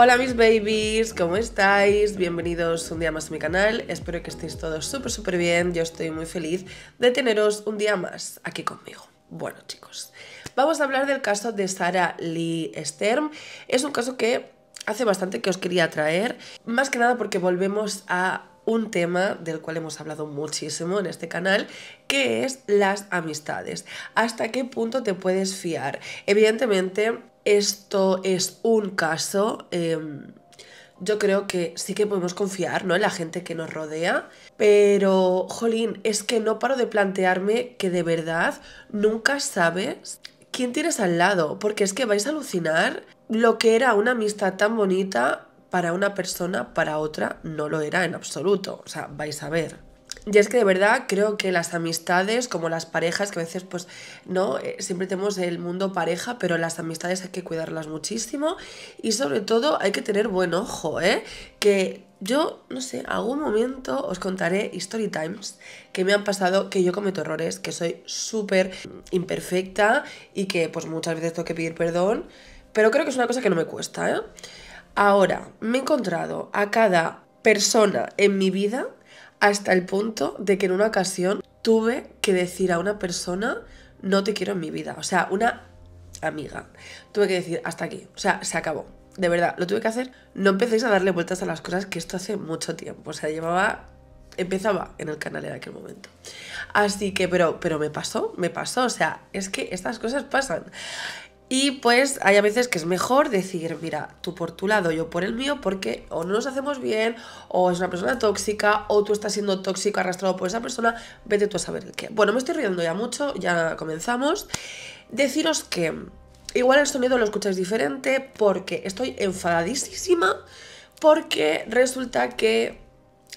Hola mis babies, ¿cómo estáis? Bienvenidos un día más a mi canal, espero que estéis todos súper súper bien, yo estoy muy feliz de teneros un día más aquí conmigo. Bueno chicos, vamos a hablar del caso de Sara Lee Stern, es un caso que hace bastante que os quería traer, más que nada porque volvemos a un tema del cual hemos hablado muchísimo en este canal, que es las amistades. ¿Hasta qué punto te puedes fiar? Evidentemente, esto es un caso... Em, yo creo que sí que podemos confiar ¿no? en la gente que nos rodea, pero, jolín, es que no paro de plantearme que de verdad nunca sabes quién tienes al lado, porque es que vais a alucinar lo que era una amistad tan bonita para una persona, para otra, no lo era en absoluto. O sea, vais a ver. Y es que de verdad creo que las amistades, como las parejas, que a veces pues no, eh, siempre tenemos el mundo pareja, pero las amistades hay que cuidarlas muchísimo y sobre todo hay que tener buen ojo, ¿eh? Que yo, no sé, algún momento os contaré story times que me han pasado, que yo cometo errores, que soy súper imperfecta y que pues muchas veces tengo que pedir perdón, pero creo que es una cosa que no me cuesta, ¿eh? Ahora me he encontrado a cada persona en mi vida hasta el punto de que en una ocasión tuve que decir a una persona, no te quiero en mi vida. O sea, una amiga. Tuve que decir, hasta aquí. O sea, se acabó. De verdad, lo tuve que hacer. No empecéis a darle vueltas a las cosas, que esto hace mucho tiempo. O sea, llevaba empezaba en el canal en aquel momento. Así que, pero, pero me pasó, me pasó. O sea, es que estas cosas pasan. Y pues hay a veces que es mejor decir, mira, tú por tu lado, yo por el mío, porque o no nos hacemos bien, o es una persona tóxica, o tú estás siendo tóxico arrastrado por esa persona, vete tú a saber el qué. Bueno, me estoy riendo ya mucho, ya comenzamos. Deciros que igual el sonido lo escucháis diferente porque estoy enfadadísima, porque resulta que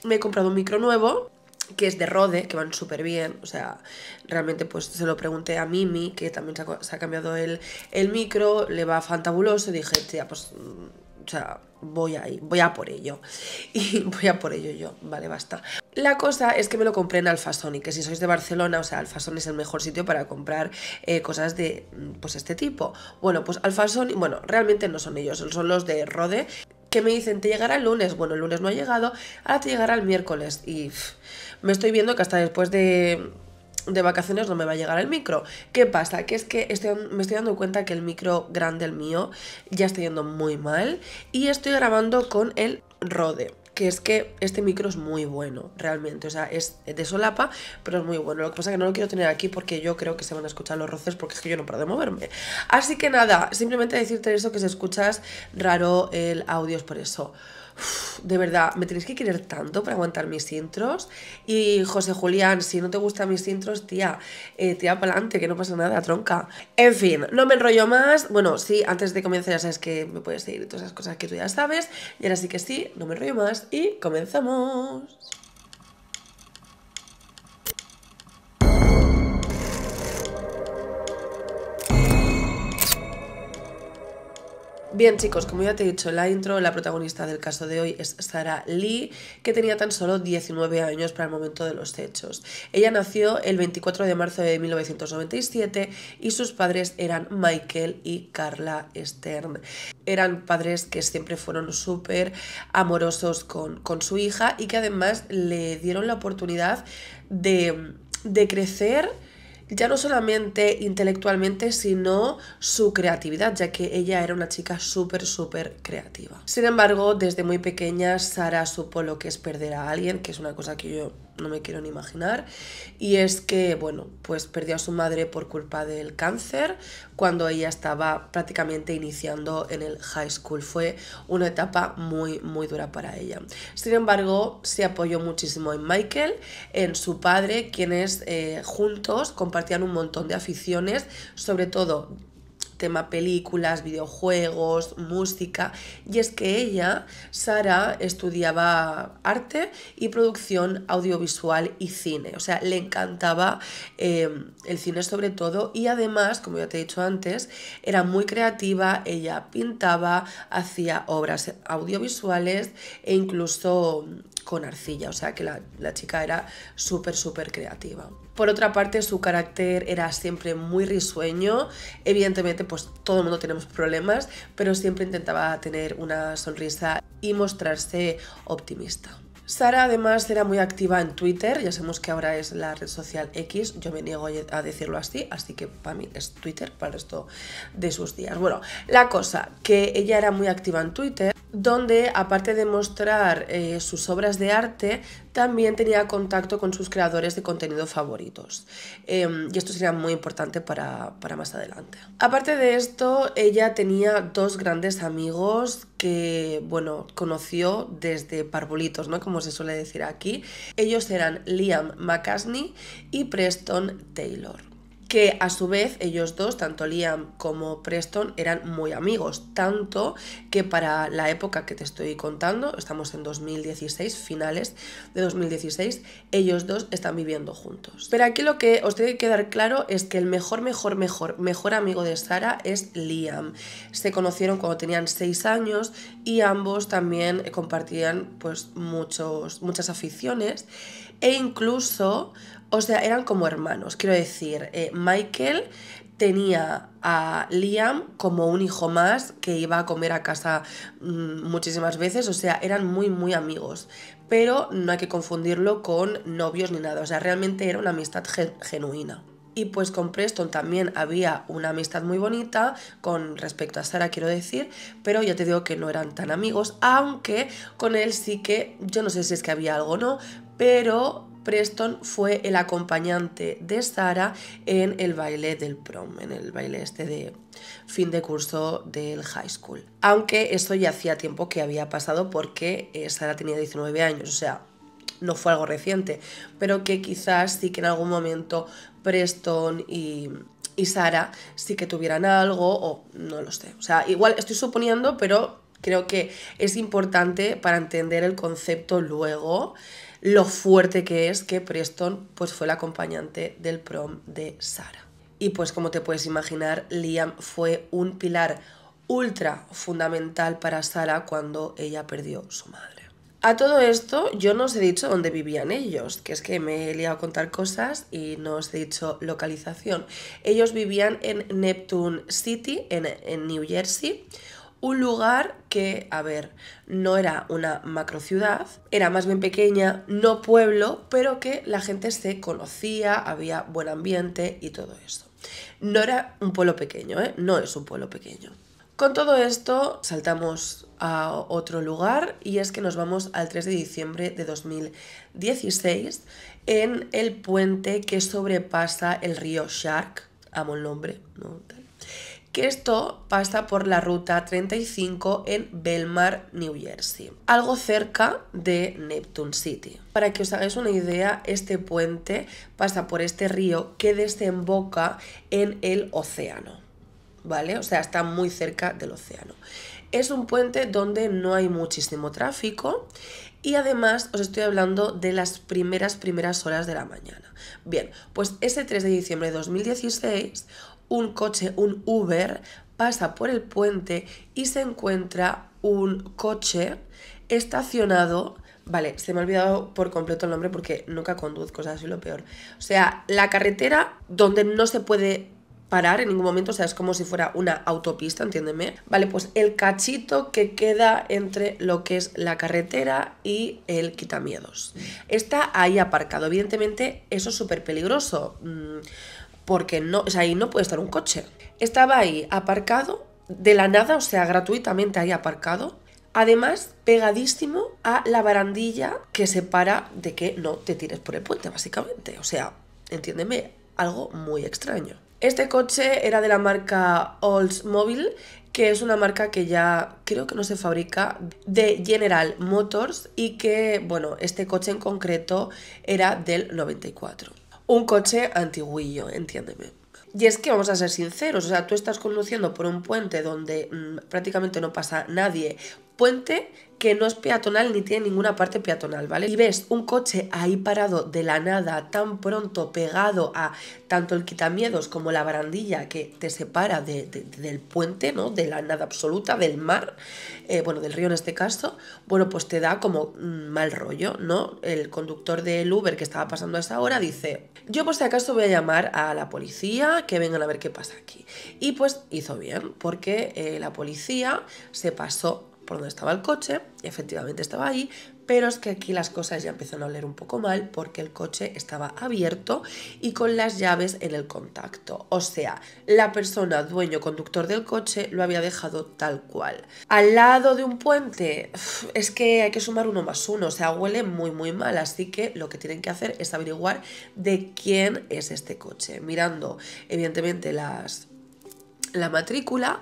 me he comprado un micro nuevo que es de Rode, que van súper bien, o sea, realmente pues se lo pregunté a Mimi, que también se ha, cambiado el, el, micro, le va fantabuloso, dije, tía, pues, mm, o sea, voy ahí voy a por ello, y voy a por ello yo, vale, basta. La cosa es que me lo compré en Alfasoni, que si sois de Barcelona, o sea, Alfasoni es el mejor sitio para comprar eh, cosas de mm, pues este tipo. Bueno, pues Alfasoni, bueno, realmente no son ellos, son los de Rode, que me dicen, te llegará el lunes. Bueno, el lunes no ha llegado, ahora te llegará el miércoles. Y me estoy viendo que hasta después de, vacaciones no me va a llegar el micro. ¿Qué pasa? Que es que estoy, me estoy dando cuenta que el micro grande, el mío, ya está yendo muy mal y estoy grabando con el Rode que es que este micro es muy bueno, realmente. O sea, es de solapa, pero es muy bueno. Lo que pasa es que no lo quiero tener aquí porque yo creo que se van a escuchar los roces porque es que yo no paro de moverme. Así que nada, simplemente decirte eso que si escuchas raro el audio es por eso de verdad, me tenéis que querer tanto para aguantar mis intros. Y José Julián, si no te gustan mis intros, tía, eh, tía pa'lante, que no pasa nada, tronca. En fin, no me enrollo más. Bueno, sí, antes de comenzar ya sabes que me puedes seguir todas esas cosas que tú ya sabes. Y ahora sí que sí, no me enrollo más y comenzamos. Bien chicos, como ya te he dicho en la intro, la protagonista del caso de hoy es Sarah Lee, que tenía tan solo 19 años para el momento de los hechos. Ella nació el 24 de marzo de 1997 y sus padres eran Michael y Carla Stern. Eran padres que siempre fueron súper amorosos con, su hija y que además le dieron la oportunidad de, de crecer ya no solamente intelectualmente, sino su creatividad, ya que ella era una chica súper, súper creativa. Sin embargo, desde muy pequeña Sara supo lo que es perder a alguien, que es una cosa que yo no me quiero ni imaginar. Y es que, bueno, pues perdió a su madre por culpa del cáncer cuando ella estaba prácticamente iniciando en el high school. Fue una etapa muy, muy dura para ella. Sin embargo, se apoyó muchísimo en Michael, en su padre, quienes eh, juntos compartían un montón de aficiones, sobre todo tema películas, videojuegos, música, y es que ella, Sara, estudiaba arte y producción audiovisual y cine, o sea, le encantaba em, el cine sobre todo y además, como ya te he dicho antes, era muy creativa, ella pintaba, hacía obras audiovisuales e incluso con arcilla, o sea que la, la chica era súper, súper creativa. Por otra parte, su carácter era siempre muy risueño. Evidentemente, pues todo el mundo tenemos problemas, pero siempre intentaba tener una sonrisa y mostrarse optimista. Sara además era muy activa en Twitter, ya sabemos que ahora es la red social X, yo me niego a decirlo así, así que para mí es Twitter para el resto de sus días. Bueno, la cosa, que ella era muy activa en Twitter, donde aparte de mostrar eh, sus obras de arte, también tenía contacto con sus creadores de contenido favoritos. Em, y esto sería muy importante para, más adelante. Aparte de esto, ella tenía dos grandes amigos que, bueno, conoció desde parbolitos, ¿no? Como se suele decir aquí. Ellos eran Liam McCasney y Preston Taylor que a su vez ellos dos, tanto Liam como Preston, eran muy amigos, tanto que para la época que te estoy contando, estamos en 2016, finales de 2016, ellos dos están viviendo juntos. Pero aquí lo que os tiene que quedar claro es que el mejor, mejor, mejor, mejor amigo de Sara es Liam. Se conocieron cuando tenían 6 años y ambos también eh, compartían pues muchos, muchas aficiones e incluso o sea, eran como hermanos. Quiero decir, eh, Michael tenía a Liam como un hijo más que iba a comer a casa mm, muchísimas veces, o sea, eran muy, muy amigos. Pero no hay que confundirlo con novios ni nada, o sea, realmente era una amistad genuina. Y pues con Preston también había una amistad muy bonita con respecto a Sara, quiero decir, pero ya te digo que no eran tan amigos, aunque con él sí que, yo no sé si es que había algo o no, pero Preston fue el acompañante de Sara en el baile del prom, en el baile este de fin de curso del high school. Aunque esto ya hacía tiempo que había pasado porque eh, Sara tenía 19 años, o sea, no fue algo reciente, pero que quizás sí que en algún momento Preston y, y Sara sí que tuvieran algo o no lo sé. O sea, igual estoy suponiendo, pero creo que es importante para entender el concepto luego lo fuerte que es que Preston pues, fue el acompañante del prom de Sara. Y pues como te puedes imaginar, Liam fue un pilar ultra fundamental para Sara cuando ella perdió su madre. A todo esto, yo no os he dicho dónde vivían ellos, que es que me he liado a contar cosas y no os he dicho localización. Ellos vivían en Neptune City, en, en New Jersey, un lugar que, a ver, no era una ciudad, era más bien pequeña, no pueblo, pero que la gente se conocía, había buen ambiente y todo eso. No era un pueblo pequeño, ¿eh? no es un pueblo pequeño. Con todo esto, saltamos a otro lugar y es que nos vamos al 3 de diciembre de 2016 en el puente que sobrepasa el río Shark, amo el nombre, ¿no? que esto pasa por la ruta 35 en Belmar, New Jersey, algo cerca de Neptune City. Para que os hagáis una idea, este puente pasa por este río que desemboca en el océano, ¿vale? O sea, está muy cerca del océano. Es un puente donde no hay muchísimo tráfico y además os estoy hablando de las primeras, primeras horas de la mañana. Bien, pues ese 3 de diciembre de 2016 un coche, un Uber, pasa por el puente y se encuentra un coche estacionado. Vale, se me ha olvidado por completo el nombre porque nunca conduzco, o sea, lo peor. O sea, la carretera donde no se puede parar en ningún momento, o sea, es como si fuera una autopista, entiéndeme. Vale, pues el cachito que queda entre lo que es la carretera y el quitamiedos. Está ahí aparcado, evidentemente eso es súper peligroso. Mm, porque no, o sea, ahí no puede estar un coche. Estaba ahí aparcado, de la nada, o sea, gratuitamente ahí aparcado. Además, pegadísimo a la barandilla que separa de que no te tires por el puente, básicamente. O sea, entiéndeme, algo muy extraño. Este coche era de la marca Oldsmobile, que es una marca que ya creo que no se fabrica, de General Motors, y que, bueno, este coche en concreto era del 94 un coche antiguillo, entiéndeme. Y es que vamos a ser sinceros, o sea, tú estás conduciendo por un puente donde mm, prácticamente no pasa nadie, puente que no es peatonal ni tiene ninguna parte peatonal, ¿vale? Y ves un coche ahí parado de la nada, tan pronto pegado a tanto el quitamiedos como la barandilla que te separa del puente, ¿no? De la nada absoluta, del mar, eh, bueno, del río en este caso, bueno, pues te da como mm, mal rollo, ¿no? El conductor del Uber que estaba pasando a esa hora dice, yo por si acaso voy a llamar a la policía, que vengan a ver qué pasa aquí. Y pues hizo bien, porque eh, la policía se pasó por donde estaba el coche, efectivamente estaba ahí, pero es que aquí las cosas ya empezaron a oler un poco mal porque el coche estaba abierto y con las llaves en el contacto. O sea, la persona, dueño, conductor del coche, lo había dejado tal cual. Al lado de un puente, es que hay que sumar uno más uno, o sea, huele muy muy mal, así que lo que tienen que hacer es averiguar de quién es este coche, mirando evidentemente las, la matrícula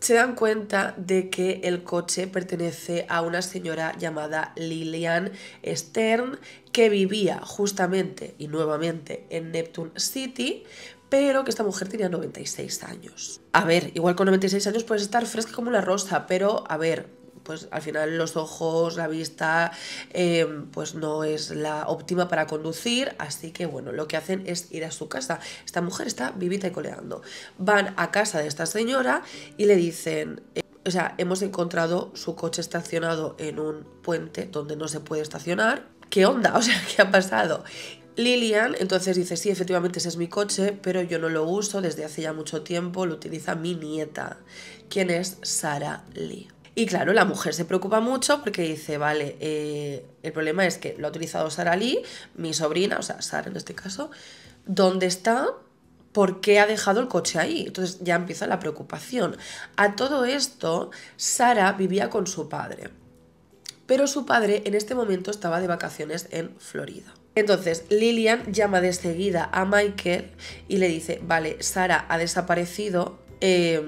se dan cuenta de que el coche pertenece a una señora llamada Lillian Stern que vivía justamente y nuevamente en Neptune City, pero que esta mujer tenía 96 años. A ver, igual con 96 años puedes estar fresca como una rosa, pero a ver, pues al final los ojos, la vista, eh, pues no es la óptima para conducir, así que bueno, lo que hacen es ir a su casa. Esta mujer está vivita y coleando. Van a casa de esta señora y le dicen... Eh, o sea, hemos encontrado su coche estacionado en un puente donde no se puede estacionar. ¿Qué onda? O sea, ¿qué ha pasado? Lilian entonces dice, sí, efectivamente ese es mi coche, pero yo no lo uso desde hace ya mucho tiempo, lo utiliza mi nieta, quien es Sara Lee. Y claro, la mujer se preocupa mucho porque dice, vale, eh, el problema es que lo ha utilizado Sara Lee, mi sobrina, o sea, Sara en este caso, ¿dónde está? ¿Por qué ha dejado el coche ahí? Entonces ya empieza la preocupación. A todo esto, Sara vivía con su padre, pero su padre en este momento estaba de vacaciones en Florida. Entonces Lillian llama de seguida a Michael y le dice, vale, Sara ha desaparecido, eh,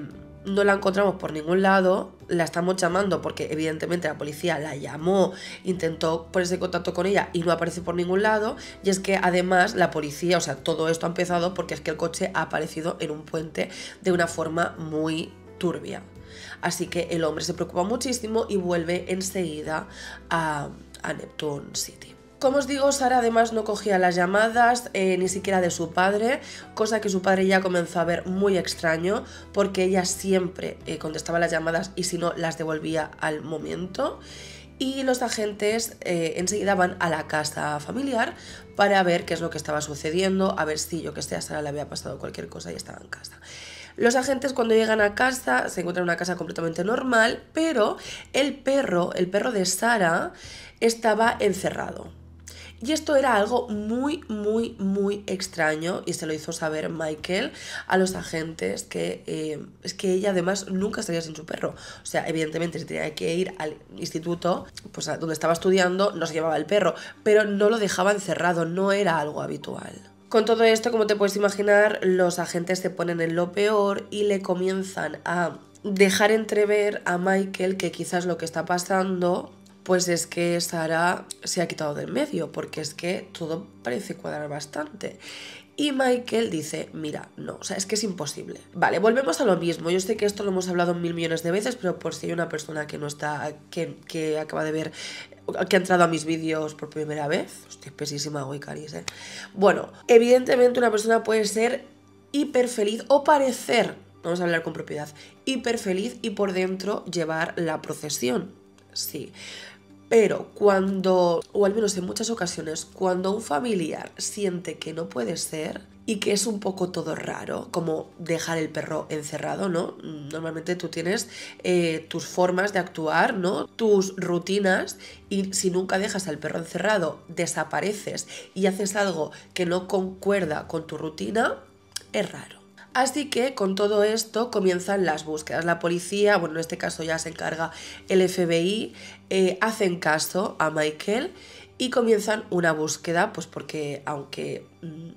no la encontramos por ningún lado, la estamos llamando porque evidentemente la policía la llamó, intentó ponerse en contacto con ella y no aparece por ningún lado. Y es que además la policía, o sea, todo esto ha empezado porque es que el coche ha aparecido en un puente de una forma muy turbia. Así que el hombre se preocupa muchísimo y vuelve enseguida a, a Neptune City. Como os digo, Sara además no cogía las llamadas eh, ni siquiera de su padre, cosa que su padre ya comenzó a ver muy extraño porque ella siempre eh, contestaba las llamadas y si no las devolvía al momento. Y los agentes eh, enseguida van a la casa familiar para ver qué es lo que estaba sucediendo, a ver si yo que sé a Sara le había pasado cualquier cosa y estaba en casa. Los agentes cuando llegan a casa se encuentran en una casa completamente normal, pero el perro, el perro de Sara, estaba encerrado. Y esto era algo muy, muy, muy extraño y se lo hizo saber Michael a los agentes que eh, es que ella además nunca estaría sin su perro. O sea, evidentemente si tenía que ir al instituto, pues donde estaba estudiando, no se llevaba el perro, pero no lo dejaba encerrado, no era algo habitual. Con todo esto, como te puedes imaginar, los agentes se ponen en lo peor y le comienzan a dejar entrever a Michael que quizás lo que está pasando pues es que Sara se ha quitado del medio, porque es que todo parece cuadrar bastante. Y Michael dice, mira, no, o sea, es que es imposible. Vale, volvemos a lo mismo. Yo sé que esto lo hemos hablado mil millones de veces, pero por si hay una persona que no está, que, que acaba de ver, que ha entrado a mis vídeos por primera vez, estoy pesísima hoy, Caris, ¿eh? Bueno, evidentemente una persona puede ser hiper feliz o parecer, vamos a hablar con propiedad, hiper feliz y por dentro llevar la procesión. Sí. Pero cuando, o al menos en muchas ocasiones, cuando un familiar siente que no puede ser y que es un poco todo raro, como dejar el perro encerrado, ¿no? Normalmente tú tienes eh, tus formas de actuar, ¿no? Tus rutinas y si nunca dejas al perro encerrado, desapareces y haces algo que no concuerda con tu rutina, es raro. Así que con todo esto comienzan las búsquedas. La policía, bueno, en este caso ya se encarga el FBI, eh, hacen caso a Michael y comienzan una búsqueda, pues porque aunque mm,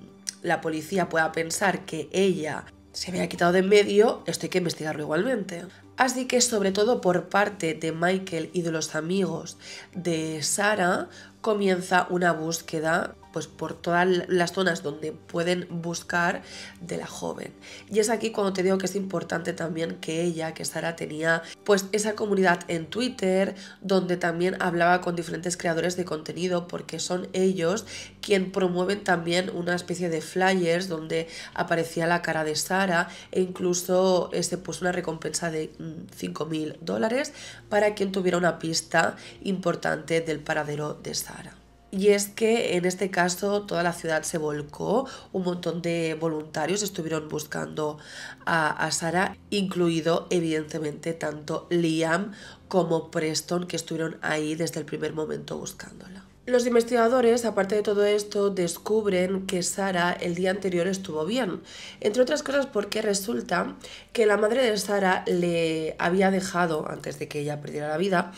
la policía pueda pensar que ella se había quitado de en medio, esto hay que investigarlo igualmente. Así que sobre todo por parte de Michael y de los amigos de Sara comienza una búsqueda pues por todas las zonas donde pueden buscar de la joven. Y es aquí cuando te digo que es importante también que ella, que Sara tenía pues esa comunidad en Twitter donde también hablaba con diferentes creadores de contenido porque son ellos quien promueven también una especie de flyers donde aparecía la cara de Sara e incluso se este, puso una recompensa de 5.000 mm, mil dólares para quien tuviera una pista importante del paradero de Sara. Y es que en este caso toda la ciudad se volcó, un montón de voluntarios estuvieron buscando a, Sara, incluido evidentemente tanto Liam como Preston, que estuvieron ahí desde el primer momento buscándola. Los investigadores, aparte de todo esto, descubren que Sara el día anterior estuvo bien, entre otras cosas porque resulta que la madre de Sara le había dejado, antes de que ella perdiera la vida,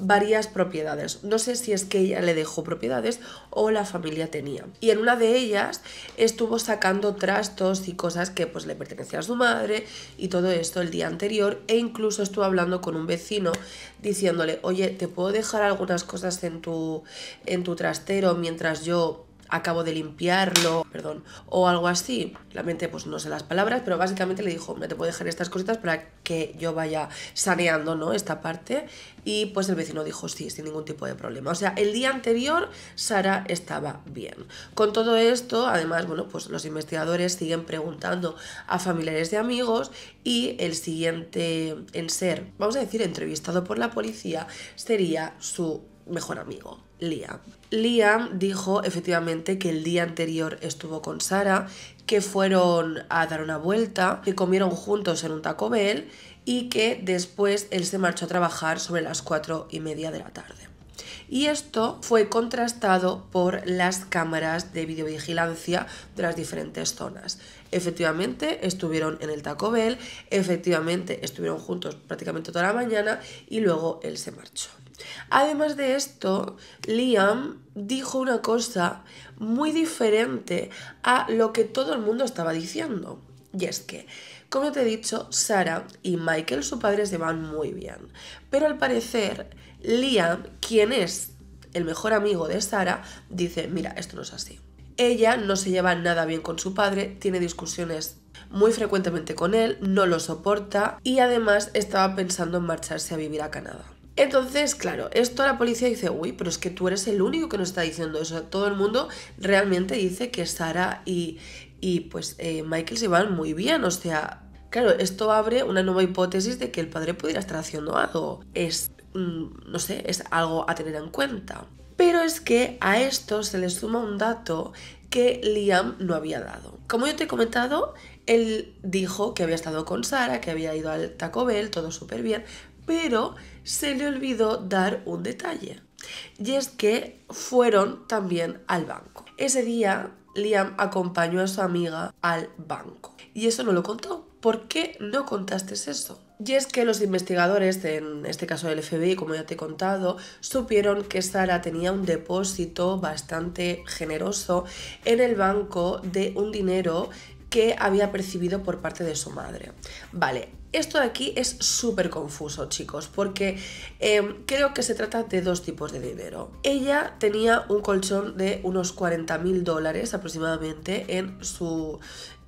varias propiedades. No sé si es que ella le dejó propiedades o la familia tenía. Y en una de ellas estuvo sacando trastos y cosas que pues le pertenecían a su madre y todo esto el día anterior e incluso estuvo hablando con un vecino diciéndole, oye, ¿te puedo dejar algunas cosas en tu, en tu trastero mientras yo acabo de limpiarlo, perdón, o algo así. La mente, pues no sé las palabras, pero básicamente le dijo, me te puedo dejar estas cositas para que yo vaya saneando, ¿no? Esta parte. Y pues el vecino dijo, sí, sin ningún tipo de problema. O sea, el día anterior Sara estaba bien. Con todo esto, además, bueno, pues los investigadores siguen preguntando a familiares de amigos y el siguiente en ser, vamos a decir, entrevistado por la policía sería su mejor amigo, Liam. Liam dijo efectivamente que el día anterior estuvo con Sara, que fueron a dar una vuelta, que comieron juntos en un Taco Bell y que después él se marchó a trabajar sobre las cuatro y media de la tarde. Y esto fue contrastado por las cámaras de videovigilancia de las diferentes zonas. Efectivamente, estuvieron en el Taco Bell, efectivamente, estuvieron juntos prácticamente toda la mañana y luego él se marchó. Además de esto, Liam dijo una cosa muy diferente a lo que todo el mundo estaba diciendo. Y es que, como te he dicho, Sara y Michael, su padre, se van muy bien. Pero al parecer, Liam, quien es el mejor amigo de Sara, dice, mira, esto no es así. Ella no se lleva nada bien con su padre, tiene discusiones muy frecuentemente con él, no lo soporta y además estaba pensando en marcharse a vivir a Canadá. Entonces, claro, esto la policía dice, uy, pero es que tú eres el único que nos está diciendo eso. Todo el mundo realmente dice que Sara y, pues eh, Michael se van muy bien, o sea... Claro, esto abre una nueva hipótesis de que el padre pudiera estar haciendo algo. Es, mm, no sé, es algo a tener en cuenta. Pero es que a esto se le suma un dato que Liam no había dado. Como yo te he comentado, él dijo que había estado con Sara, que había ido al Taco Bell, todo súper bien, pero se le olvidó dar un detalle. Y es que fueron también al banco. Ese día Liam acompañó a su amiga al banco. Y eso no lo contó. ¿Por qué no contaste eso? Y es que los investigadores, en este caso del FBI, como ya te he contado, supieron que Sara tenía un depósito bastante generoso en el banco de un dinero que había percibido por parte de su madre. Vale, esto de aquí es súper confuso, chicos, porque em, creo que se trata de dos tipos de dinero. Ella tenía un colchón de unos 40 mil dólares aproximadamente en su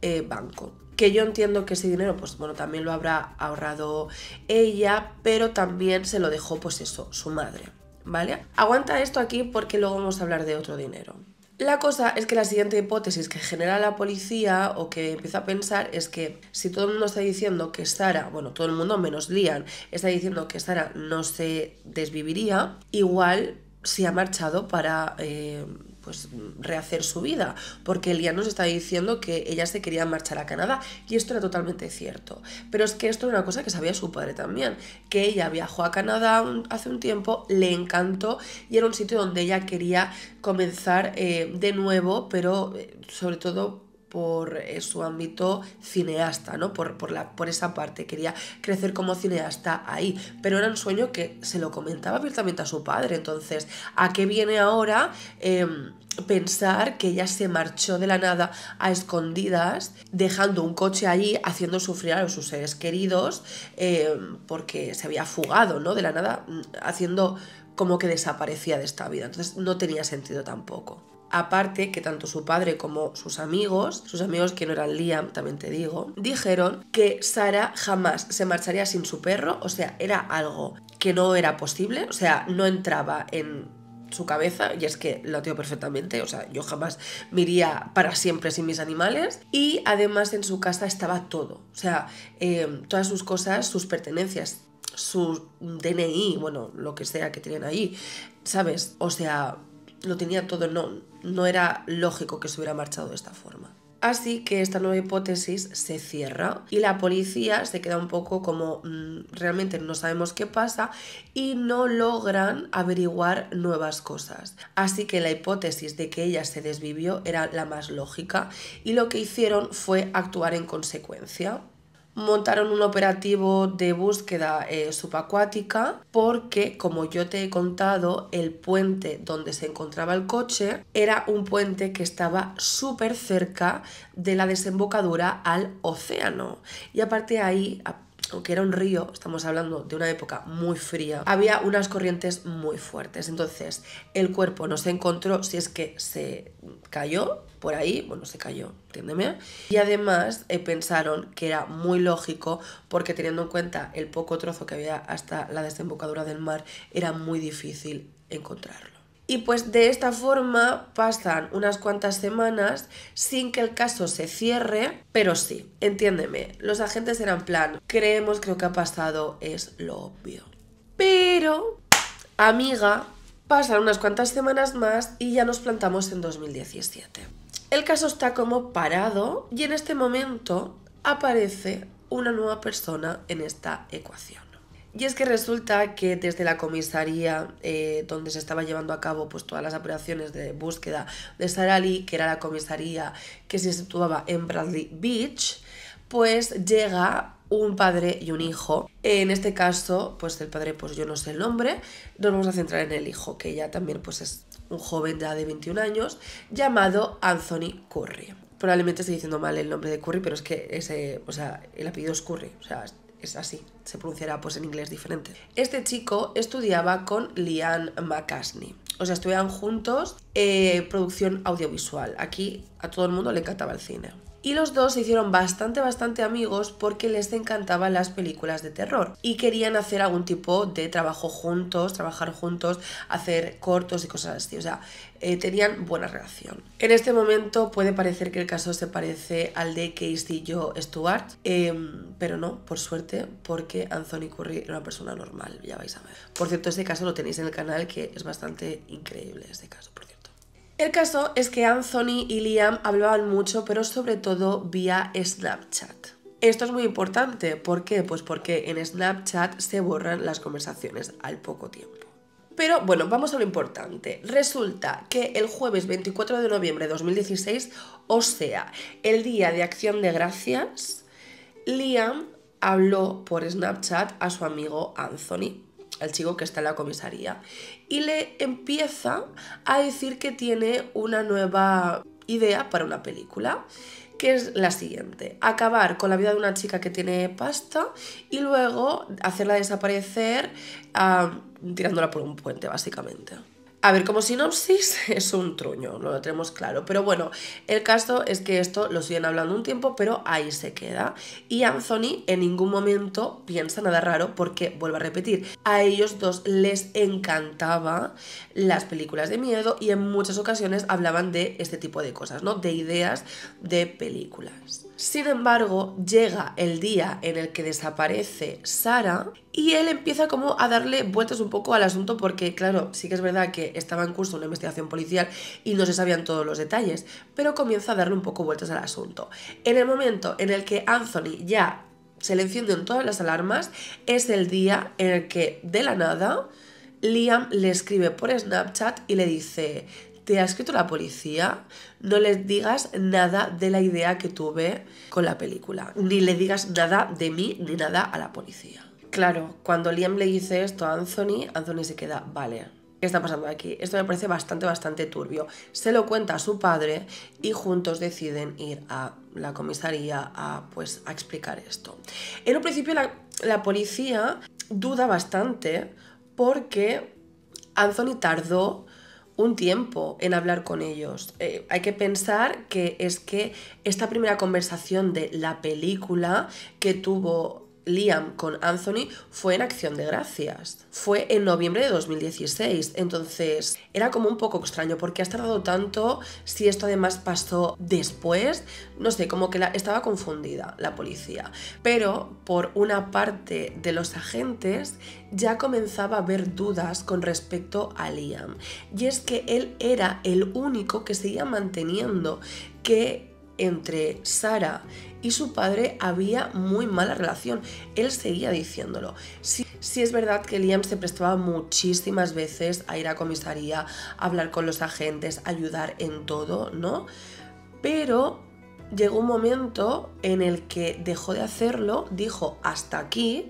eh, banco que yo entiendo que ese dinero, pues bueno, también lo habrá ahorrado ella, pero también se lo dejó, pues eso, su madre, ¿vale? Aguanta esto aquí porque luego vamos a hablar de otro dinero. La cosa es que la siguiente hipótesis que genera la policía o que empieza a pensar es que si todo el mundo está diciendo que Sara, bueno, todo el mundo menos Lian, está diciendo que Sara no se desviviría, igual se ha marchado para eh, pues mm, rehacer su vida, porque Elia nos está diciendo que ella se quería marchar a Canadá y esto era totalmente cierto. Pero es que esto era una cosa que sabía su padre también, que ella viajó a Canadá hace un tiempo, le encantó y era un sitio donde ella quería comenzar eh, de nuevo, pero eh, sobre todo por eh, su ámbito cineasta, ¿no? Por, por, esa parte, quería crecer como cineasta ahí, pero era un sueño que se lo comentaba abiertamente a su padre, entonces, ¿a qué viene ahora em, pensar que ella se marchó de la nada a escondidas, dejando un coche allí, haciendo sufrir a sus seres queridos, em, porque se había fugado, ¿no? De la nada, mm, haciendo como que desaparecía de esta vida, entonces no tenía sentido tampoco. Aparte que tanto su padre como sus amigos, sus amigos que no eran Liam, también te digo, dijeron que Sara jamás se marcharía sin su perro, o sea, era algo que no era posible, o sea, no entraba en su cabeza y es que lo perfectamente, o sea, yo jamás me iría para siempre sin mis animales y además en su casa estaba todo, o sea, eh, todas sus cosas, sus pertenencias, su DNI, bueno, lo que sea que tienen ahí, ¿sabes? O sea, lo tenía todo, no, no era lógico que se hubiera marchado de esta forma. Así que esta nueva hipótesis se cierra y la policía se queda un poco como mm, realmente no sabemos qué pasa y no logran averiguar nuevas cosas. Así que la hipótesis de que ella se desvivió era la más lógica y lo que hicieron fue actuar en consecuencia montaron un operativo de búsqueda eh, subacuática porque, como yo te he contado, el puente donde se encontraba el coche era un puente que estaba súper cerca de la desembocadura al océano. Y aparte ahí, que era un río, estamos hablando de una época muy fría, había unas corrientes muy fuertes. Entonces, el cuerpo no se encontró si es que se cayó por ahí, bueno, se cayó, entiéndeme. Y además eh, pensaron que era muy lógico porque teniendo en cuenta el poco trozo que había hasta la desembocadura del mar, era muy difícil encontrarlo. Y pues de esta forma pasan unas cuantas semanas sin que el caso se cierre, pero sí, entiéndeme, los agentes eran plan, creemos que lo que ha pasado es lo obvio. Pero, amiga, pasan unas cuantas semanas más y ya nos plantamos en 2017. El caso está como parado y en este momento aparece una nueva persona en esta ecuación. Y es que resulta que desde la comisaría eh, donde se estaba llevando a cabo pues, todas las operaciones de búsqueda de Sarali, que era la comisaría que se situaba en Bradley Beach, pues llega un padre y un hijo. En este caso, pues el padre, pues yo no sé el nombre, nos vamos a centrar en el hijo, que ya también pues es un joven ya de 21 años, llamado Anthony Curry. Probablemente estoy diciendo mal el nombre de Curry, pero es que ese, sea, el apellido es Curry, o sea, es así, se pronunciará pues en inglés diferente. Este chico estudiaba con Lian McCasney, o sea, estudiaban juntos eh, producción audiovisual. Aquí a todo el mundo le encantaba el cine y los dos se hicieron bastante, bastante amigos porque les encantaban las películas de terror y querían hacer algún tipo de trabajo juntos, trabajar juntos, hacer cortos y cosas así. O sea, eh, tenían buena relación. En este momento puede parecer que el caso se parece al de Casey Joe Stewart, em, pero no, por suerte, porque Anthony Curry era una persona normal, ya vais a ver. Por cierto, este caso lo tenéis en el canal que es bastante increíble, este caso, el caso es que Anthony y Liam hablaban mucho, pero sobre todo vía Snapchat. Esto es muy importante, ¿por qué? Pues porque en Snapchat se borran las conversaciones al poco tiempo. Pero bueno, vamos a lo importante. Resulta que el jueves 24 de noviembre de 2016, o sea, el día de acción de gracias, Liam habló por Snapchat a su amigo Anthony al chico que está en la comisaría y le empieza a decir que tiene una nueva idea para una película que es la siguiente, acabar con la vida de una chica que tiene pasta y luego hacerla desaparecer ah, tirándola por un puente básicamente. A ver, como sinopsis es un truño, no lo tenemos claro. Pero bueno, el caso es que esto lo siguen hablando un tiempo, pero ahí se queda. Y Anthony en ningún momento piensa nada raro porque, vuelvo a repetir, a ellos dos les encantaba las películas de miedo y en muchas ocasiones hablaban de este tipo de cosas, ¿no? De ideas de películas. Sin embargo, llega el día en el que desaparece Sara y él empieza como a darle vueltas un poco al asunto porque, claro, sí que es verdad que estaba en curso una investigación policial y no se sabían todos los detalles, pero comienza a darle un poco vueltas al asunto. En el momento en el que Anthony ya se le encienden todas las alarmas, es el día en el que, de la nada, Liam le escribe por Snapchat y le dice, te ha escrito la policía, no le digas nada de la idea que tuve con la película, ni le digas nada de mí ni nada a la policía. Claro, cuando Liam le dice esto a Anthony, Anthony se queda, vale, ¿qué está pasando aquí? Esto me parece bastante, bastante turbio. Se lo cuenta a su padre y juntos deciden ir a la comisaría a, pues, explicar esto. En un principio la, policía duda bastante porque Anthony tardó un tiempo en hablar con ellos. Eh, hay que pensar que es que esta primera conversación de la película que tuvo Liam con Anthony fue en Acción de Gracias. Fue en noviembre de 2016. Entonces era como un poco extraño porque ha tardado tanto si esto además pasó después. No sé, como que la, estaba confundida la policía. Pero por una parte de los agentes ya comenzaba a haber dudas con respecto a Liam. Y es que él era el único que seguía manteniendo que entre Sara y su padre había muy mala relación. Él seguía diciéndolo. Sí, es verdad que Liam se prestaba muchísimas veces a ir a comisaría, a hablar con los agentes, a ayudar en todo, ¿no? Pero llegó un momento en el que dejó de hacerlo, dijo hasta aquí.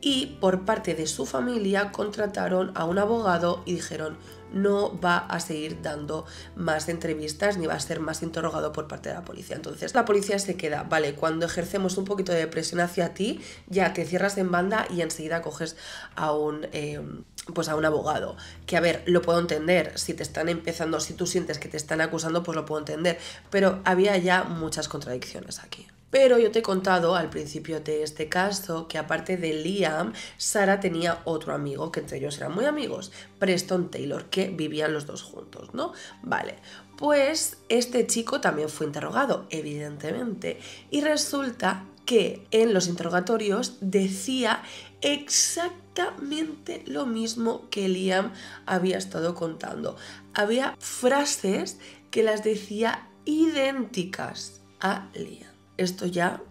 Y por parte de su familia contrataron a un abogado y dijeron, no va a seguir dando más entrevistas ni va a ser más interrogado por parte de la policía. Entonces la policía se queda, vale, cuando ejercemos un poquito de presión hacia ti, ya te cierras en banda y enseguida coges a un... Em, pues a un abogado. Que a ver, lo puedo entender, si te están empezando, si tú sientes que te están acusando, pues lo puedo entender. Pero había ya muchas contradicciones aquí. Pero yo te he contado al principio de este caso que aparte de Liam, Sara tenía otro amigo, que entre ellos eran muy amigos, Preston Taylor, que vivían los dos juntos, ¿no? Vale, pues este chico también fue interrogado, evidentemente, y resulta que en los interrogatorios decía exactamente lo mismo que Liam había estado contando. Había frases que las decía idénticas a Liam esto ya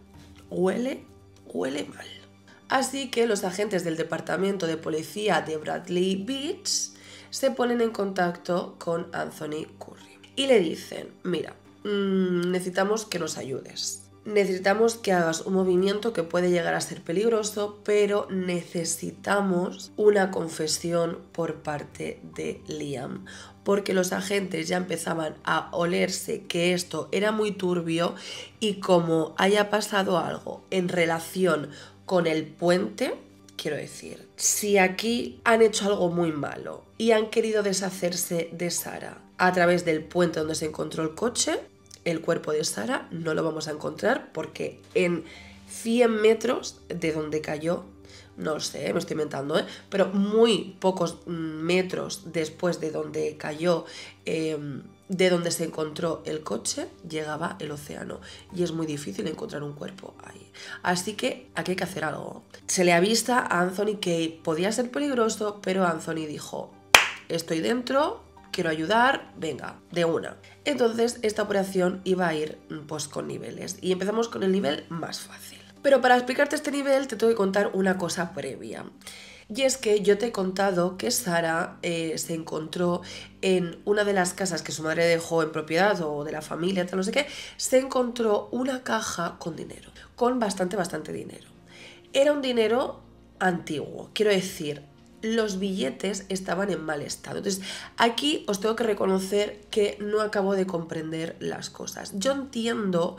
huele, huele mal. Así que los agentes del Departamento de Policía de Bradley Beach se ponen en contacto con Anthony Curry y le dicen, mira, mm, necesitamos que nos ayudes. Necesitamos que hagas un movimiento que puede llegar a ser peligroso, pero necesitamos una confesión por parte de Liam porque los agentes ya empezaban a olerse que esto era muy turbio y como haya pasado algo en relación con el puente, quiero decir, si aquí han hecho algo muy malo y han querido deshacerse de Sara a través del puente donde se encontró el coche, el cuerpo de Sara no lo vamos a encontrar porque en 100 metros de donde cayó no sé, me estoy inventando, ¿eh? pero muy pocos mm, metros después de donde cayó, em, de donde se encontró el coche, llegaba el océano. Y es muy difícil encontrar un cuerpo ahí. Así que aquí hay que hacer algo. Se le avista a Anthony que podía ser peligroso, pero Anthony dijo, estoy dentro, quiero ayudar, venga, de una. Entonces esta operación iba a ir mm, pues con niveles y empezamos con el nivel más fácil. Pero para explicarte este nivel te tengo que contar una cosa previa. Y es que yo te he contado que Sara eh, se encontró en una de las casas que su madre dejó en propiedad o de la familia, tal no sé qué, se encontró una caja con dinero, con bastante, bastante dinero. Era un dinero antiguo, quiero decir, los billetes estaban en mal estado. Entonces, aquí os tengo que reconocer que no acabo de comprender las cosas. Yo entiendo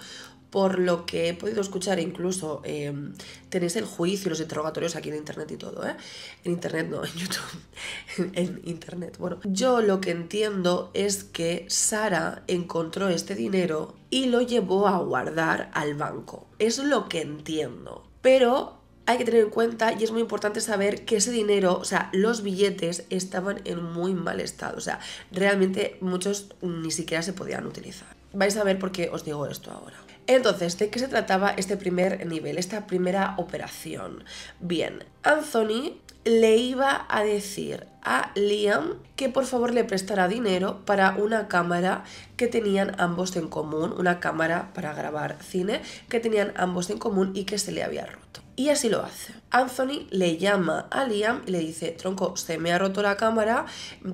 por lo que he podido escuchar, incluso em, tenéis el juicio, los interrogatorios aquí en internet y todo, ¿eh? En internet no, en YouTube, en internet. Bueno, yo lo que entiendo es que Sara encontró este dinero y lo llevó a guardar al banco. Es lo que entiendo. Pero hay que tener en cuenta y es muy importante saber que ese dinero, o sea, los billetes estaban en muy mal estado, o sea, realmente muchos ni siquiera se podían utilizar. Vais a ver por qué os digo esto ahora. Entonces, ¿de qué se trataba este primer nivel, esta primera operación? Bien, Anthony le iba a decir a Liam que por favor le prestara dinero para una cámara que tenían ambos en común, una cámara para grabar cine que tenían ambos en común y que se le había roto. Y así lo hace. Anthony le llama a Liam y le dice, tronco, se me ha roto la cámara,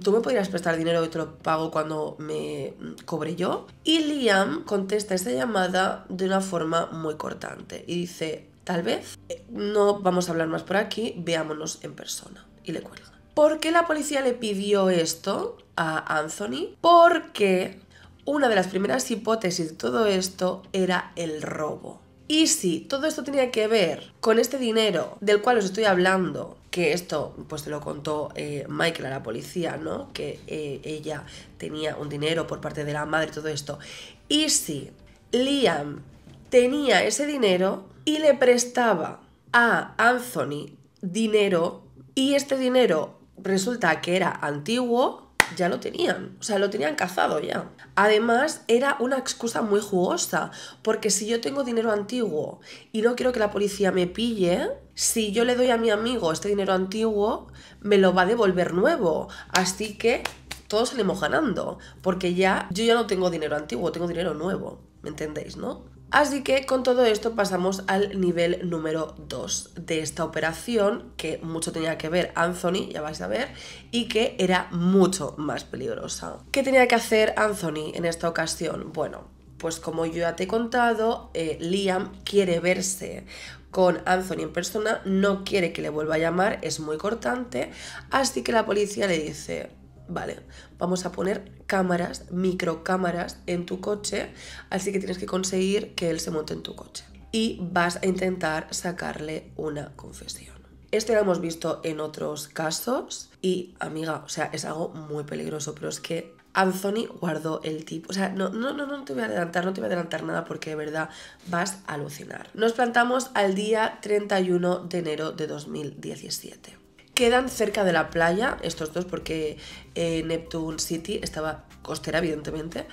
tú me podrías prestar dinero y te lo pago cuando me mm, cobre yo. Y Liam contesta esta llamada de una forma muy cortante y dice, tal vez eh, no vamos a hablar más por aquí, veámonos en persona. Y le cuelga. ¿Por qué la policía le pidió esto a Anthony? Porque una de las primeras hipótesis de todo esto era el robo. Y si todo esto tenía que ver con este dinero del cual os estoy hablando, que esto pues te lo contó eh, Michael a la policía, ¿no? Que eh, ella tenía un dinero por parte de la madre y todo esto. Y si Liam tenía ese dinero y le prestaba a Anthony dinero y este dinero resulta que era antiguo, ya lo tenían, o sea, lo tenían cazado ya. Además, era una excusa muy jugosa, porque si yo tengo dinero antiguo y no quiero que la policía me pille, si yo le doy a mi amigo este dinero antiguo, me lo va a devolver nuevo. Así que todos salimos ganando, porque ya yo ya no tengo dinero antiguo, tengo dinero nuevo, ¿me entendéis, no? Así que con todo esto pasamos al nivel número 2 de esta operación, que mucho tenía que ver Anthony, ya vais a ver, y que era mucho más peligrosa. ¿Qué tenía que hacer Anthony en esta ocasión? Bueno, pues como yo ya te he contado, eh, Liam quiere verse con Anthony en persona, no quiere que le vuelva a llamar, es muy cortante, así que la policía le dice, vale, vamos a poner cámaras, microcámaras en tu coche, así que tienes que conseguir que él se monte en tu coche. Y vas a intentar sacarle una confesión. Esto lo hemos visto en otros casos y, amiga, o sea, es algo muy peligroso, pero es que Anthony guardó el tip. O sea, no, no, no, no te voy a adelantar, no te voy a adelantar nada porque de verdad vas a alucinar. Nos plantamos al día 31 de enero de 2017. Quedan cerca de la playa, estos dos, porque eh, Neptune City estaba costera, evidentemente.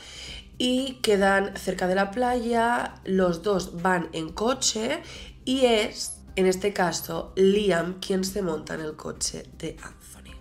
Y quedan cerca de la playa, los dos van en coche y es, en este caso, Liam quien se monta en el coche de Anthony.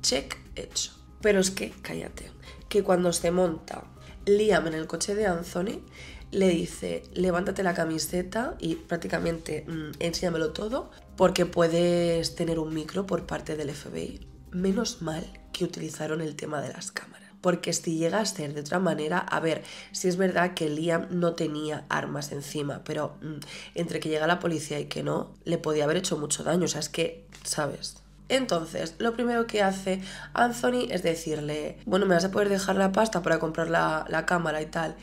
Check hecho. Pero es que, cállate, que cuando se monta Liam en el coche de Anthony, le dice, levántate la camiseta y prácticamente mm, enséñamelo todo, porque puedes tener un micro por parte del FBI. Menos mal que utilizaron el tema de las cámaras porque si llega a ser de otra manera, a ver, si es verdad que Liam no tenía armas encima, pero mm, entre que llega la policía y que no, le podía haber hecho mucho daño, o sea, es que, ¿sabes? Entonces, lo primero que hace Anthony es decirle, bueno, me vas a poder dejar la pasta para comprar la, la cámara y tal.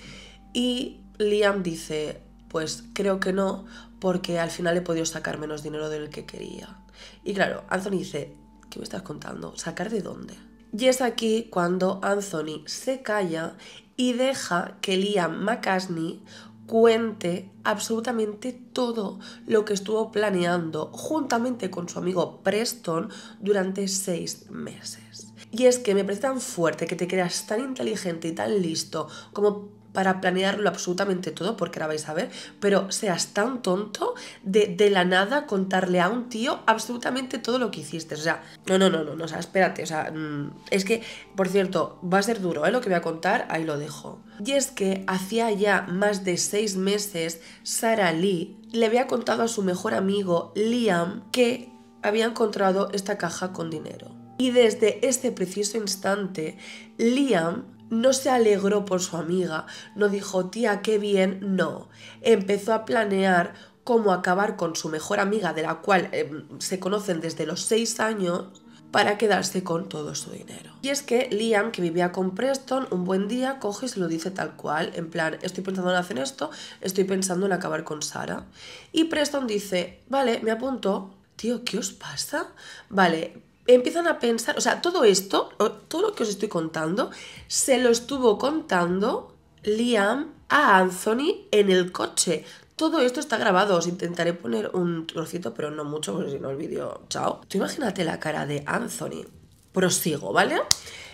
Y Liam dice, pues creo que no, porque al final he podido sacar menos dinero del que quería. Y claro, Anthony dice, ¿qué me estás contando? ¿Sacar de dónde? Y es aquí cuando Anthony se calla y deja que Liam McCasney cuente absolutamente todo lo que estuvo planeando juntamente con su amigo Preston durante seis meses. Y es que me parece tan fuerte que te creas tan inteligente y tan listo como para planearlo absolutamente todo, porque ahora vais a ver, pero seas tan tonto de, de la nada contarle a un tío absolutamente todo lo que hiciste. O sea, no, no, no, no, no, o sea, espérate, o sea, mm, es que, por cierto, va a ser duro, ¿eh? Lo que voy a contar, ahí lo dejo. Y es que hacía ya más de seis meses, Sara Lee le había contado a su mejor amigo, Liam, que había encontrado esta caja con dinero. Y desde este preciso instante, Liam no se alegró por su amiga, no dijo tía, qué bien, no. Empezó a planear cómo acabar con su mejor amiga, de la cual eh, se conocen desde los seis años, para quedarse con todo su dinero. Y es que Liam, que vivía con Preston, un buen día coge y se lo dice tal cual, en plan, estoy pensando en hacer esto, estoy pensando en acabar con Sara. Y Preston dice, vale, me apunto. Tío, ¿qué os pasa? Vale, empiezan a pensar, o sea, todo esto, todo lo que os estoy contando, se lo estuvo contando Liam a Anthony en el coche. Todo esto está grabado, os intentaré poner un trocito, pero no mucho, porque si no el vídeo, chao. Tú imagínate la cara de Anthony. Prosigo, ¿vale?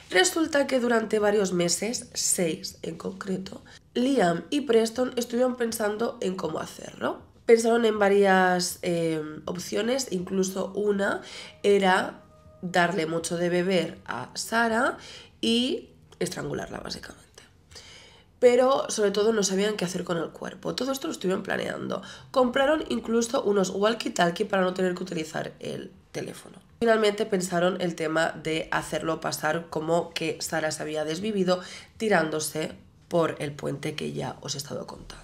Resulta que durante varios meses, seis en concreto, Liam y Preston estuvieron pensando en cómo hacerlo. Pensaron en varias eh, opciones, incluso una era darle mucho de beber a Sara y estrangularla básicamente. Pero sobre todo no sabían qué hacer con el cuerpo. Todo esto lo estuvieron planeando. Compraron incluso unos walkie-talkie para no tener que utilizar el teléfono. Finalmente pensaron el tema de hacerlo pasar como que Sara se había desvivido tirándose por el puente que ya os he estado contando.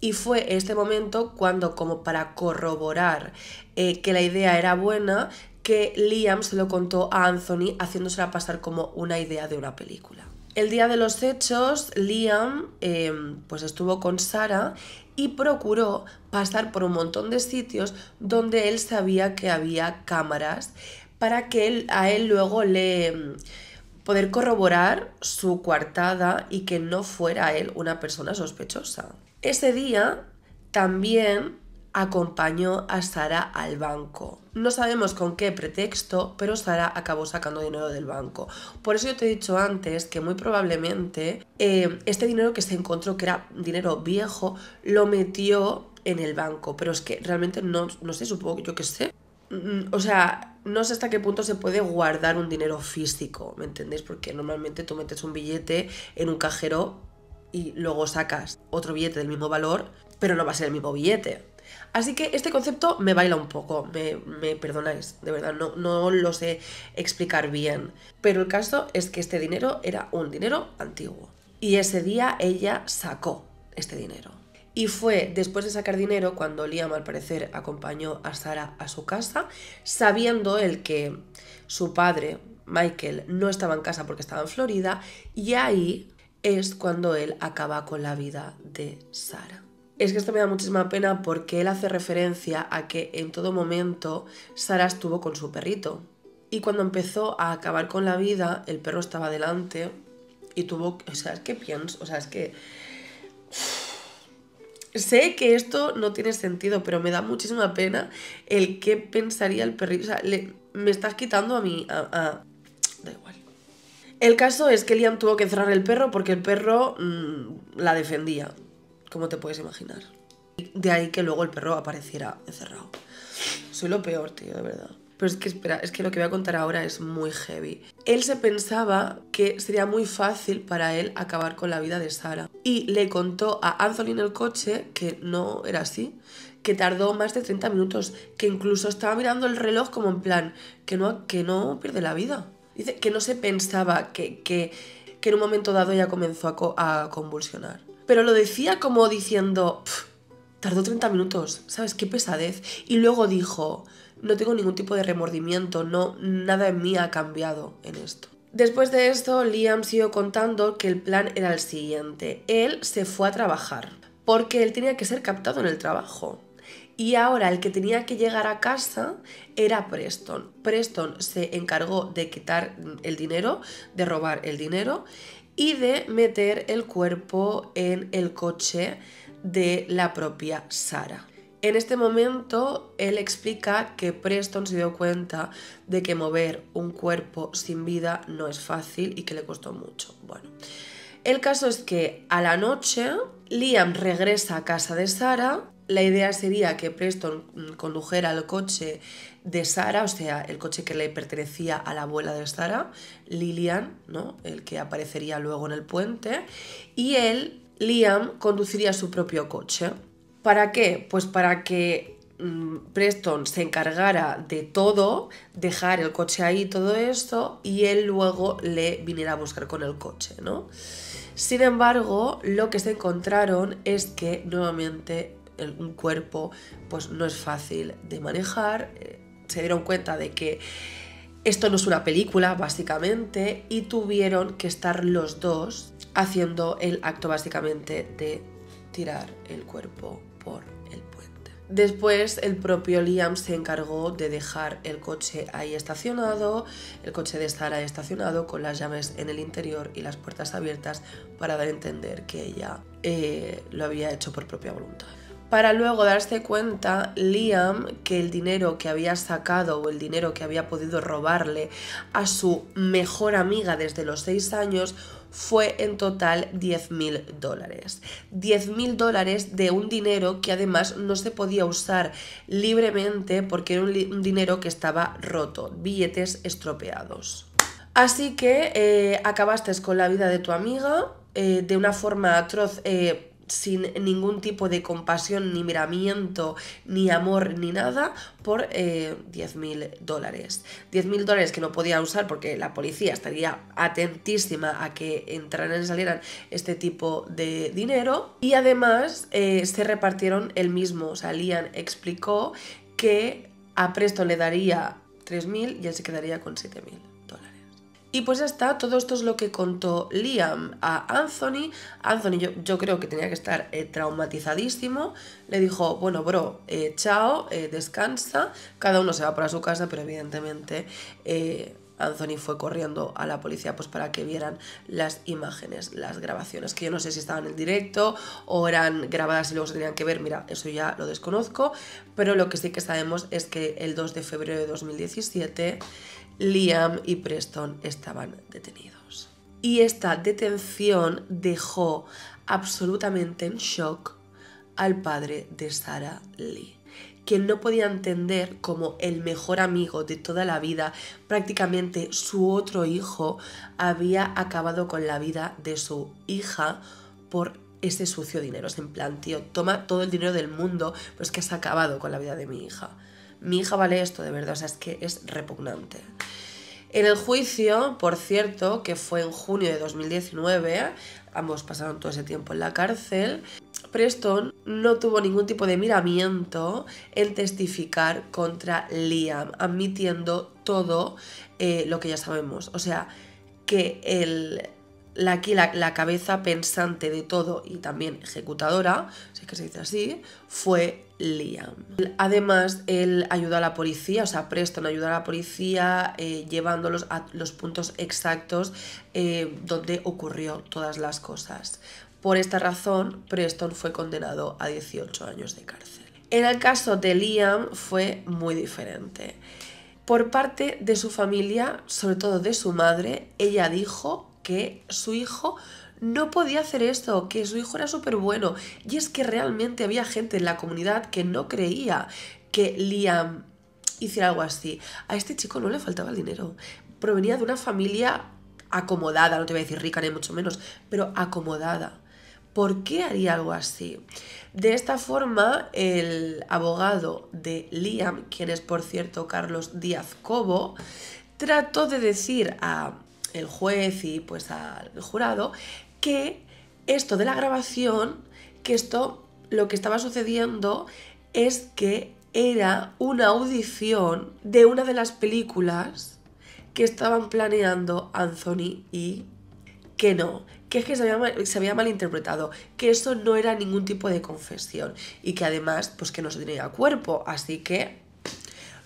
Y fue este momento cuando, como para corroborar eh, que la idea era buena, que Liam se lo contó a Anthony haciéndosela pasar como una idea de una película. El día de los hechos, Liam em, pues estuvo con Sara y procuró pasar por un montón de sitios donde él sabía que había cámaras para que él, a él luego le em, poder corroborar su coartada y que no fuera él una persona sospechosa. Ese día también acompañó a Sara al banco. No sabemos con qué pretexto, pero Sara acabó sacando dinero del banco. Por eso yo te he dicho antes que muy probablemente eh, este dinero que se encontró, que era dinero viejo, lo metió en el banco. Pero es que realmente no, no sé, supongo, yo qué sé. Mm, o sea, no sé hasta qué punto se puede guardar un dinero físico, ¿me entendéis? Porque normalmente tú metes un billete en un cajero y luego sacas otro billete del mismo valor, pero no va a ser el mismo billete. Así que este concepto me baila un poco, me, perdonáis, de verdad, no, no lo sé explicar bien. Pero el caso es que este dinero era un dinero antiguo. Y ese día ella sacó este dinero. Y fue después de sacar dinero cuando Liam, al parecer, acompañó a Sara a su casa, sabiendo él que su padre, Michael, no estaba en casa porque estaba en Florida, y ahí es cuando él acaba con la vida de Sara. Es que esto me da muchísima pena porque él hace referencia a que en todo momento Sara estuvo con su perrito. Y cuando empezó a acabar con la vida, el perro estaba delante y tuvo... O sea, es que pienso... O sea, es que... Sé que esto no tiene sentido, pero me da muchísima pena el qué pensaría el perrito. O sea, me estás quitando a mí... A, Da igual. El caso es que Liam tuvo que cerrar el perro porque el perro mm, la defendía como te puedes imaginar. de ahí que luego el perro apareciera encerrado. Soy lo peor, tío, de verdad. Pero es que, espera, es que lo que voy a contar ahora es muy heavy. Él se pensaba que sería muy fácil para él acabar con la vida de Sara. Y le contó a Anthony en el coche que no era así, que tardó más de 30 minutos, que incluso estaba mirando el reloj como en plan, que no, que no pierde la vida. Dice que no se pensaba que, que, que en un momento dado ya comenzó a, a convulsionar pero lo decía como diciendo, tardó 30 minutos, ¿sabes? Qué pesadez. Y luego dijo, no tengo ningún tipo de remordimiento, no, nada en mí ha cambiado en esto. Después de esto, Liam siguió contando que el plan era el siguiente. Él se fue a trabajar, porque él tenía que ser captado en el trabajo. Y ahora el que tenía que llegar a casa era Preston. Preston se encargó de quitar el dinero, de robar el dinero, y de meter el cuerpo en el coche de la propia Sara. En este momento, él explica que Preston se dio cuenta de que mover un cuerpo sin vida no es fácil y que le costó mucho. Bueno, el caso es que a la noche, Liam regresa a casa de Sara la idea sería que Preston mm, condujera el coche de Sara, o sea, el coche que le pertenecía a la abuela de Sara, Lillian, ¿no? El que aparecería luego en el puente, y él, Liam, conduciría su propio coche. ¿Para qué? Pues para que mm, Preston se encargara de todo, dejar el coche ahí, todo esto, y él luego le viniera a buscar con el coche, ¿no? Sin embargo, lo que se encontraron es que nuevamente un cuerpo pues no es fácil de manejar. Eh, se dieron cuenta de que esto no es una película, básicamente, y tuvieron que estar los dos haciendo el acto, básicamente, de tirar el cuerpo por el puente. Después, el propio Liam se encargó de dejar el coche ahí estacionado, el coche de Sara estacionado, con las llaves en el interior y las puertas abiertas, para dar a entender que ella eh, lo había hecho por propia voluntad. Para luego darse cuenta, Liam, que el dinero que había sacado o el dinero que había podido robarle a su mejor amiga desde los 6 años, fue en total 10 mil dólares. 10 mil dólares de un dinero que además no se podía usar libremente porque era un, dinero que estaba roto, billetes estropeados. Así que eh, acabaste con la vida de tu amiga eh, de una forma atroz. Eh, sin ningún tipo de compasión, ni miramiento, ni amor, ni nada, por eh, mil dólares. 10.000 mil dólares que no podía usar porque la policía estaría atentísima a que entraran y salieran este tipo de dinero. Y además eh, se repartieron el mismo. O sea, explicó que a Presto le daría 3.000 y él se quedaría con 7.000. Y pues ya está, todo esto es lo que contó Liam a Anthony. Anthony yo, creo que tenía que estar eh, traumatizadísimo. Le dijo, bueno, bro, eh, chao, eh, descansa. Cada uno se va para su casa, pero evidentemente Anthony fue corriendo a la policía pues, para que vieran las imágenes, las grabaciones, que yo no sé si estaban en directo o eran grabadas y luego se tenían que ver, mira, eso ya lo desconozco, pero lo que sí que sabemos es que el 2 de febrero de 2017 Liam y Preston estaban detenidos. Y esta detención dejó absolutamente en shock al padre de Sarah Lee quien no podía entender cómo el mejor amigo de toda la vida, prácticamente su otro hijo, había acabado con la vida de su hija por ese sucio dinero. Es en plan, tío, toma todo el dinero del mundo, pero es que has acabado con la vida de mi hija mi hija vale esto, de verdad, o sea, es que es repugnante. En el juicio, por cierto, que fue en junio de 2019, ambos pasaron todo ese tiempo en la cárcel, Preston no tuvo ningún tipo de miramiento en testificar contra Liam, admitiendo todo eh, lo que ya sabemos. O sea, que el, la, aquí la, cabeza pensante de todo y también ejecutadora, si es que se dice así, fue Liam. Además, él ayudó a la policía, o sea, Preston ayuda a la policía eh, llevándolos a los puntos exactos eh, donde ocurrió todas las cosas. Por esta razón, Preston fue condenado a 18 años de cárcel. En el caso de Liam fue muy diferente. Por parte de su familia, sobre todo de su madre, ella dijo que su hijo no podía hacer esto, que su hijo era súper bueno. Y es que realmente había gente en la comunidad que no creía que Liam hiciera algo así. A este chico no le faltaba el dinero. Provenía de una familia acomodada, no te voy a decir rica ni mucho menos, pero acomodada. ¿Por qué haría algo así? De esta forma, el abogado de Liam, quien es por cierto Carlos Díaz Cobo, trató de decir a el juez y pues al jurado que esto de la grabación, que esto lo que estaba sucediendo es que era una audición de una de las películas que estaban planeando Anthony y que no, que es que se había, malinterpretado, que eso no era ningún tipo de confesión y que además, pues que no se tenía cuerpo, así que,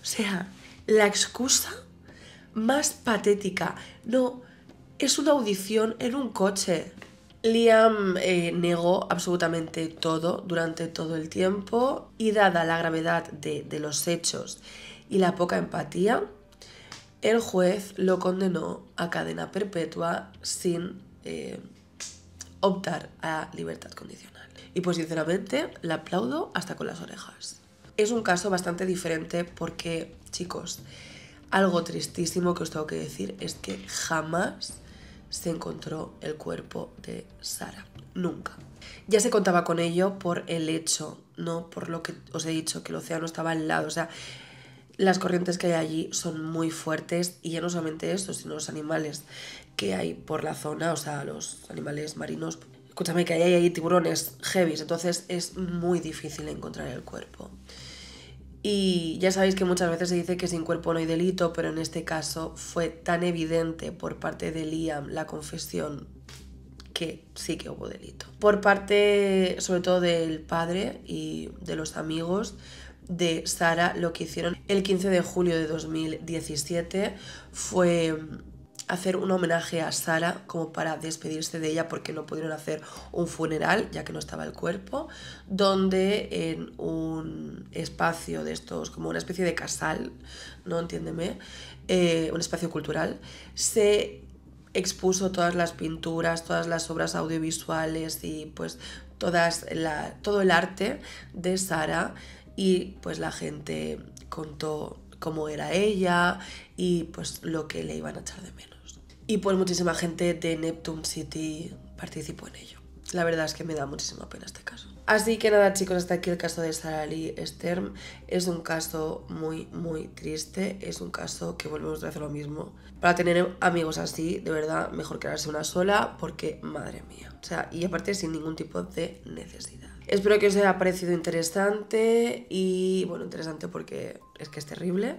o sea, la excusa más patética. No, es una audición en un coche. Liam eh, negó absolutamente todo durante todo el tiempo y dada la gravedad de, los hechos y la poca empatía, el juez lo condenó a cadena perpetua sin eh, optar a libertad condicional. Y pues sinceramente la aplaudo hasta con las orejas. Es un caso bastante diferente porque, chicos, algo tristísimo que os tengo que decir es que jamás se encontró el cuerpo de Sara. Nunca. Ya se contaba con ello por el hecho, ¿no? Por lo que os he dicho, que el océano estaba al lado. O sea, las corrientes que hay allí son muy fuertes y ya no solamente eso, sino los animales que hay por la zona, o sea, los animales marinos. Escúchame que hay, hay tiburones heavies, entonces es muy difícil encontrar el cuerpo. Y ya sabéis que muchas veces se dice que sin cuerpo no hay delito, pero en este caso fue tan evidente por parte de Liam la confesión que sí que hubo delito. Por parte sobre todo del padre y de los amigos de Sara, lo que hicieron el 15 de julio de 2017 fue hacer un homenaje a Sara como para despedirse de ella porque no pudieron hacer un funeral ya que no estaba el cuerpo, donde en un espacio de estos, como una especie de casal, no entiéndeme, eh, un espacio cultural, se expuso todas las pinturas, todas las obras audiovisuales y pues todas la, todo el arte de Sara y pues la gente contó cómo era ella y pues lo que le iban a echar de menos. Y pues muchísima gente de Neptune City participó en ello. La verdad es que me da muchísima pena este caso. Así que nada chicos, hasta aquí el caso de Sarah Lee Stern. Es un caso muy, muy triste. Es un caso que volvemos a hacer lo mismo. Para tener amigos así, de verdad, mejor quedarse una sola porque, madre mía. O sea, y aparte sin ningún tipo de necesidad. Espero que os haya parecido interesante y, bueno, interesante porque es que es terrible.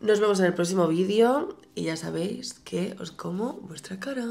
Nos vemos en el próximo vídeo y ya sabéis que os como vuestra cara.